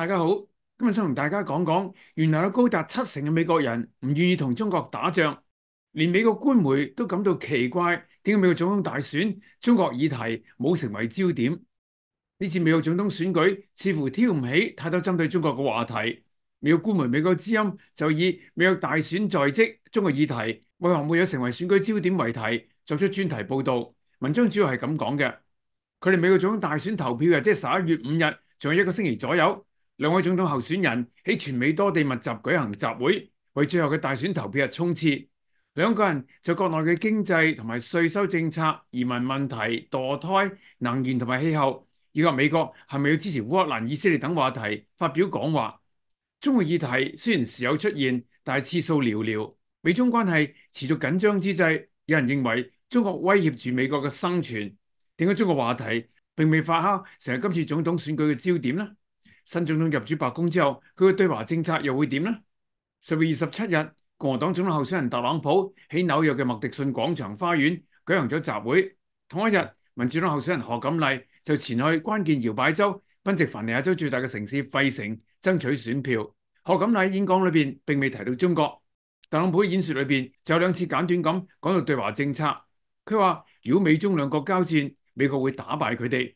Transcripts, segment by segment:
大家好，今日想同大家讲讲，原来有高达七成嘅美国人唔愿意同中国打仗，连美国官媒都感到奇怪，点解美国总统大选中国议题冇成为焦点？呢次美国总统选举似乎挑唔起太多针对中国嘅话题。美国官媒美国之音就以美国大选在即，中国议题为何没有成为选举焦点为题，作出专题报道。文章主要系咁讲嘅，佢哋美国总统大选投票嘅即系十一月五日，仲有一个星期左右。兩位總統候選人喺全美多地密集舉行集會，為最後嘅大選投票日冲刺。兩個人就國內嘅經濟同埋税收政策、移民問題、墮胎、能源同埋氣候，以及美國係咪要支持烏克蘭、以色列等話題發表講話。中華議題雖然時有出現，但係次數寥寥。美中關係持續緊張之際，有人認為中國威脅住美國嘅生存，點解中國話題並未發酵成日今次總統選舉嘅焦點呢？新總統入主白宮之後，佢嘅對華政策又會點呢？十月二十七日，共和黨總統候選人特朗普喺紐約嘅麦迪逊廣場花園舉行咗集會。同一日，民主黨候選人何錦麗就前去關鍵搖擺州奔夕凡尼亞州最大嘅城市費城爭取選票。何錦麗喺演講裏边並未提到中國。特朗普演说裏边就有兩次簡短咁講到對華政策。佢話：如果美中兩國交戰，美國會打敗佢哋。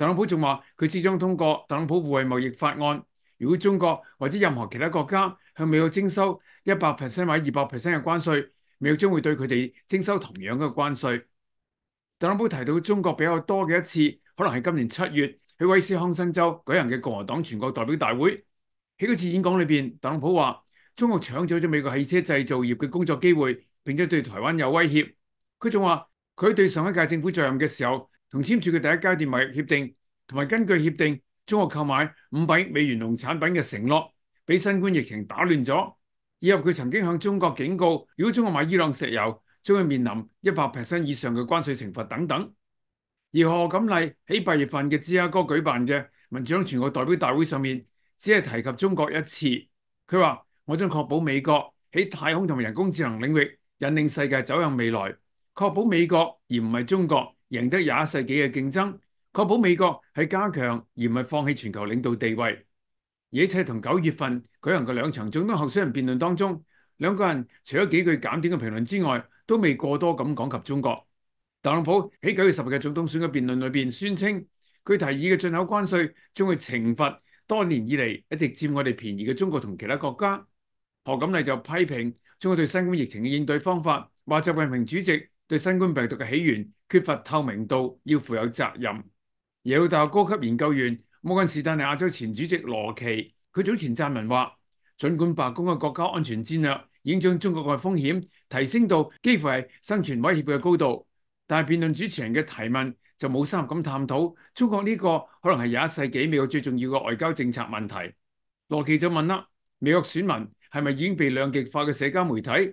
特朗普仲話佢即將通過特朗普互惠貿易法案。如果中國或者任何其他國家向美國徵收一百 percent 或者二百 percent 嘅關稅，美國將會對佢哋徵收同樣嘅關稅。特朗普提到中國比較多嘅一次，可能係今年七月喺威斯康辛州舉行嘅共和黨全國代表大會。喺嗰次演講裏邊，特朗普話中國搶走咗美國汽車製造業嘅工作機會，並且對台灣有威脅。佢仲話佢對上一屆政府在任嘅時候。同簽署嘅第一階段易協定，同埋根據協定，中國購買五百億美元農產品嘅承諾，俾新冠疫情打亂咗。以及佢曾經向中國警告，如果中國買伊朗石油，將會面臨一百 percent 以上嘅關稅懲罰等等。而何錦麗喺八月份嘅芝加哥舉辦嘅民主黨全國代表大會上面，只係提及中國一次。佢話：我將確保美國喺太空同埋人工智能領域引領世界走向未來，確保美國而唔係中國。赢得廿一世纪嘅竞争，确保美国系加强而唔系放弃全球领导地位。而一切同九月份举行嘅两场总统候选人辩论当中，两个人除咗几句简短嘅评论之外，都未过多咁讲及中国。特朗普喺九月十日嘅总统选举辩论里边宣称，佢提议嘅进口关税将会惩罚多年以嚟一直占我哋便宜嘅中国同其他国家。何锦丽就批评中国对新冠疫情嘅应对方法，话习近平主席。对新冠病毒嘅起源缺乏透明度，要负有责任。耶鲁大学高级研究员、摩根士丹尼亚州前主席罗奇，佢早前撰文话：，尽管白宫嘅国家安全战略已经将中国嘅风险提升到几乎系生存威胁嘅高度，但系辩论主持人嘅提问就冇深入咁探讨中国呢个可能系廿一世纪美国最重要嘅外交政策问题。罗奇就问啦：，美国选民系咪已经被两极化嘅社交媒体？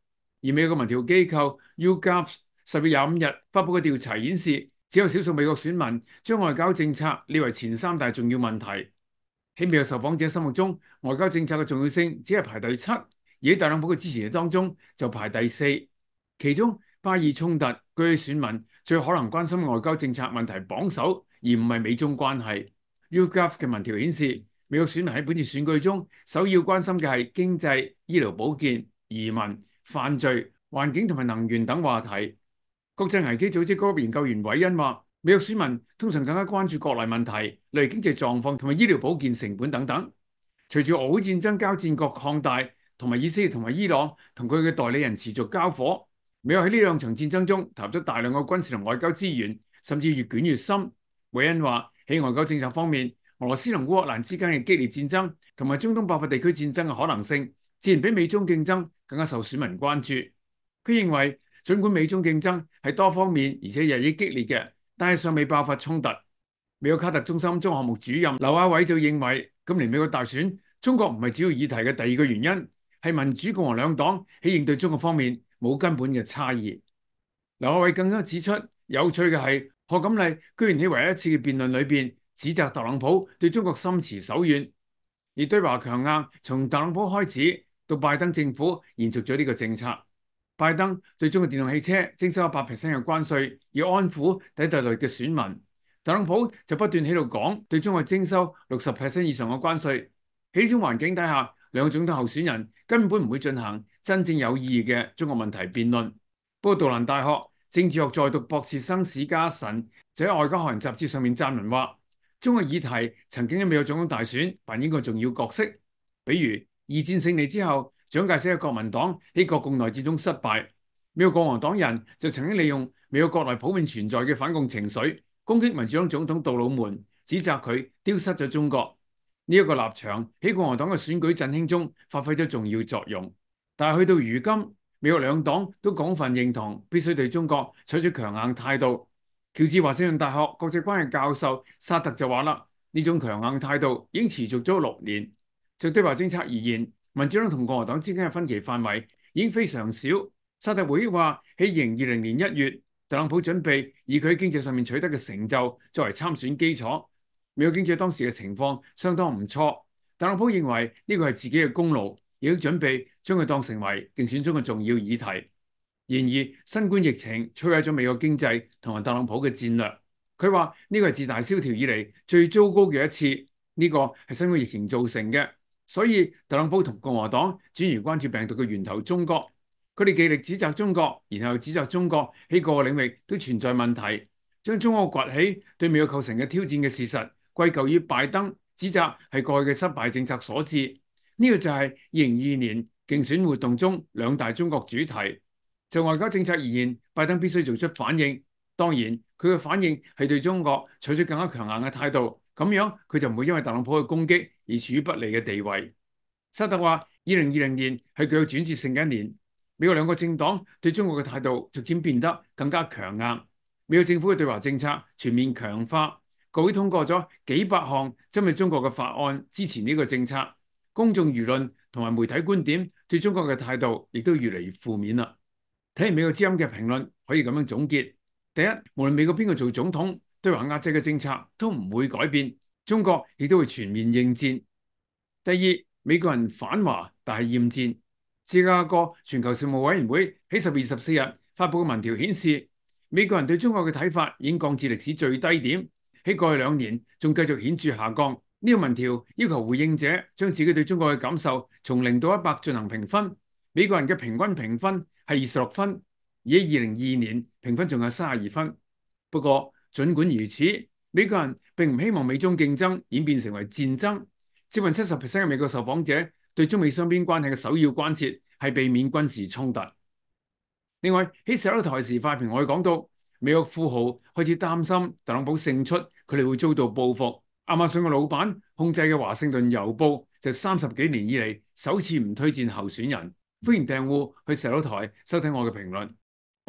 而美國民調機構 u g o v 十月廿五日發布嘅調查顯示，只有少數美國選民將外交政策列為前三大重要問題。喺美國受訪者心目中，外交政策嘅重要性只係排第七，而喺特朗普嘅支持者當中就排第四。其中，巴以衝突居選民最可能關心外交政策問題榜首，而唔係美中關係。UGov 嘅民調顯示，美國選民喺本次選舉中首要關心嘅係經濟、醫療保健、移民。犯罪、環境同埋能源等話題，國際危機組織嗰個研究員偉恩話：美國選民通常更加關注國內問題，例如經濟狀況同埋醫療保健成本等等。隨住俄烏戰爭交戰國擴大，同埋以色列同埋伊朗同佢嘅代理人持續交火，美國喺呢兩場戰爭中投入咗大量嘅軍事同外交資源，甚至越捲越深。偉恩話：喺外交政策方面，俄羅斯同烏克蘭之間嘅激烈戰爭，同埋中東爆發地區戰爭嘅可能性，自然比美中競爭。更加受市民關注。佢認為，儘管美中競爭係多方面而且日益激烈嘅，但係尚未爆發衝突。美國卡特中心中項目主任劉亞偉就認為，今年美國大選，中國唔係主要議題嘅第二個原因係民主共和兩黨喺應對中國方面冇根本嘅差異。劉亞偉更加指出，有趣嘅係，何錦麗居然喺唯一一次嘅辯論裏边指責特朗普對中國心慈手軟，而對華強硬，從特朗普開始。到拜登政府延续咗呢个政策，拜登對中國電動汽車徵收一百 percent 嘅關税，以安撫底特律嘅選民。特朗普就不斷喺度講對中國徵收六十 percent 以上嘅關税。喺呢种環境底下，兩個總統候選人根本唔會進行真正有意義嘅中國問題辯論。不過，杜蘭大學政治學在讀博士生史嘉臣喺《外交學人雜誌上面撰文話，中國議題曾經喺美有總統大選扮演過重要角色，比如。二戰勝利之後，蒋介石嘅國民黨喺國共內战中失敗。美國共和黨人就曾經利用美國國內普遍存在嘅反共情緒，攻擊民主黨總統杜魯門，指責佢丟失咗中國呢一個立場，喺共和黨嘅選舉振興中發揮咗重要作用。但係去到如今，美國兩黨都廣泛認同必須對中國採取強硬態度。喬治華盛頓大學國際關係教授沙特就話啦：呢種強硬態度已經持續咗六年。就對华政策而言，民主黨同共和黨之間嘅分歧範圍已經非常少。沙特會議話喺二零二零年一月，特朗普準備以佢喺經濟上面取得嘅成就作為參選基礎。美國經濟當時嘅情況相當唔錯，特朗普認為呢個係自己嘅功勞，亦都準備將佢當成為競選中嘅重要議題。然而，新冠疫情摧毀咗美國經濟同埋特朗普嘅戰略。佢話呢個係自大蕭條以嚟最糟糕嘅一次，呢個係新冠疫情造成嘅。所以特朗普同共和黨轉而關注病毒嘅源頭中國，佢哋极力指責中國，然後指責中國喺個領域都存在問題，將中國崛起對美國構成嘅挑戰嘅事實歸咎於拜登，指責係過去嘅失敗政策所致。呢個就係二零二年競選活動中兩大中國主題。就外交政策而言，拜登必須做出反應。當然，佢嘅反應係對中國取取更加強硬嘅態度。咁樣佢就唔會因為特朗普嘅攻擊而處於不利嘅地位。沙特話：二零二零年係佢嘅轉折性嘅一年。美國兩個政黨對中國嘅態度逐漸變得更加強硬。美國政府嘅對華政策全面強化，國會通過咗幾百項針對中國嘅法案，支持呢個政策。公眾輿論同埋媒體觀點對中國嘅態度亦都越嚟越負面啦。睇完美國之音嘅評論，可以咁樣總結：第一，無論美國邊個做總統。对华压制嘅政策都唔会改变，中国亦都会全面应战。第二，美国人反华但系厌战。芝加哥全球事务委员会喺十二十四日发布嘅民调显示，美国人对中国嘅睇法已降至历史最低点，喺过去两年仲继续显著下降。呢个民调要求回应者将自己对中国嘅感受从零到一百进行评分，美国人嘅平均评分系二十六分，而喺二零二年评分仲有三十二分。不过，尽管如此，美國人並唔希望美中競爭演變成為戰爭。接近七十 percent 嘅美國受訪者對中美雙邊關係嘅首要關切係避免軍事衝突。另外喺石佬台時快評，我哋講到美國富豪開始擔心特朗普勝出，佢哋會遭到報復。亞馬遜嘅老闆控制嘅華盛頓郵報就三十幾年以嚟首次唔推薦候選人。歡迎訂户去石佬台收聽我嘅評論。